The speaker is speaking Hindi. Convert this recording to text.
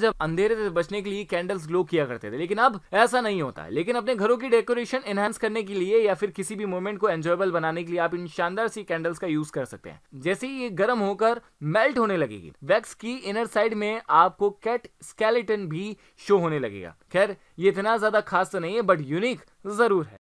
जब अंधेरे से बचने के लिए कैंडल्स ग्लो किया करते थे लेकिन अब ऐसा नहीं होता है लेकिन अपने घरों की डेकोरेशन एनहांस करने के लिए या फिर किसी भी मोमेंट को एंजॉयबल बनाने के लिए आप इन शानदार सी कैंडल्स का यूज कर सकते हैं जैसे ही ये गर्म होकर मेल्ट होने लगेगी वैक्स की इनर साइड में आपको कैट स्केलेटन भी शो होने लगेगा खैर ये इतना ज्यादा खास तो नहीं है बट यूनिक जरूर है